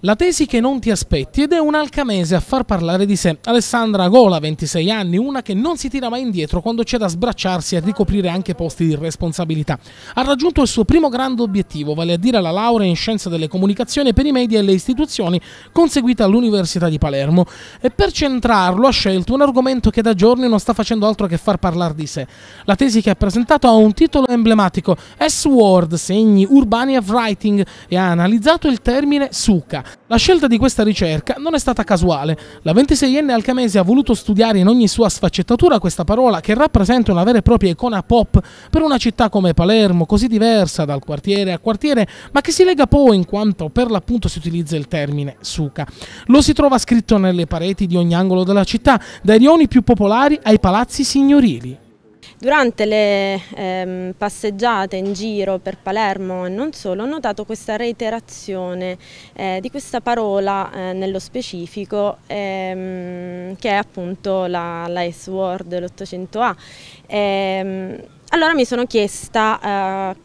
La tesi che non ti aspetti ed è un alcamese a far parlare di sé. Alessandra Gola, 26 anni, una che non si tira mai indietro quando c'è da sbracciarsi e ricoprire anche posti di responsabilità. Ha raggiunto il suo primo grande obiettivo, vale a dire la laurea in scienza delle comunicazioni per i media e le istituzioni conseguita all'Università di Palermo. E per centrarlo ha scelto un argomento che da giorni non sta facendo altro che far parlare di sé. La tesi che ha presentato ha un titolo emblematico, S-Word, segni urbani of writing, e ha analizzato il termine su Suzuka. La scelta di questa ricerca non è stata casuale. La 26enne alcamese ha voluto studiare in ogni sua sfaccettatura questa parola che rappresenta una vera e propria icona pop per una città come Palermo, così diversa dal quartiere a quartiere, ma che si lega poi in quanto per l'appunto si utilizza il termine suca. Lo si trova scritto nelle pareti di ogni angolo della città, dai rioni più popolari ai palazzi signorili. Durante le ehm, passeggiate in giro per Palermo e non solo ho notato questa reiterazione eh, di questa parola eh, nello specifico ehm, che è appunto la, la S-Word, l'800A. Ehm, allora mi sono chiesta eh,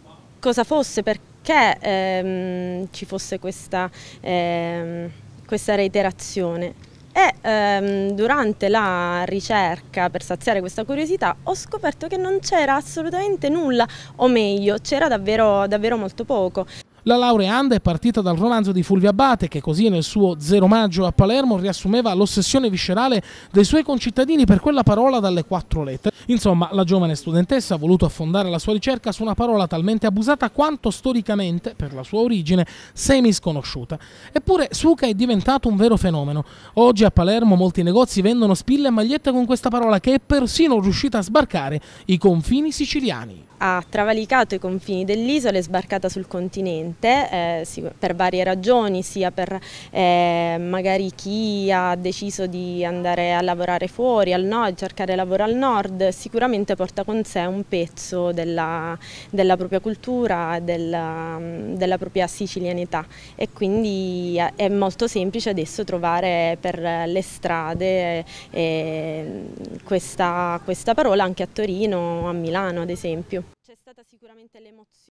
cosa fosse, perché ehm, ci fosse questa, ehm, questa reiterazione e ehm, durante la ricerca per saziare questa curiosità ho scoperto che non c'era assolutamente nulla, o meglio c'era davvero, davvero molto poco. La laureanda è partita dal romanzo di Fulvia Abate che così nel suo 0 maggio a Palermo riassumeva l'ossessione viscerale dei suoi concittadini per quella parola dalle quattro lettere. Insomma, la giovane studentessa ha voluto affondare la sua ricerca su una parola talmente abusata quanto storicamente, per la sua origine, semi sconosciuta. Eppure Suca è diventato un vero fenomeno. Oggi a Palermo molti negozi vendono spille e magliette con questa parola che è persino riuscita a sbarcare i confini siciliani. Ha travalicato i confini dell'isola e sbarcata sul continente sicuramente eh, per varie ragioni, sia per eh, magari chi ha deciso di andare a lavorare fuori, al nord, cercare lavoro al nord, sicuramente porta con sé un pezzo della, della propria cultura, della, della propria sicilianità e quindi eh, è molto semplice adesso trovare per le strade eh, questa, questa parola anche a Torino, a Milano ad esempio. C'è stata sicuramente l'emozione.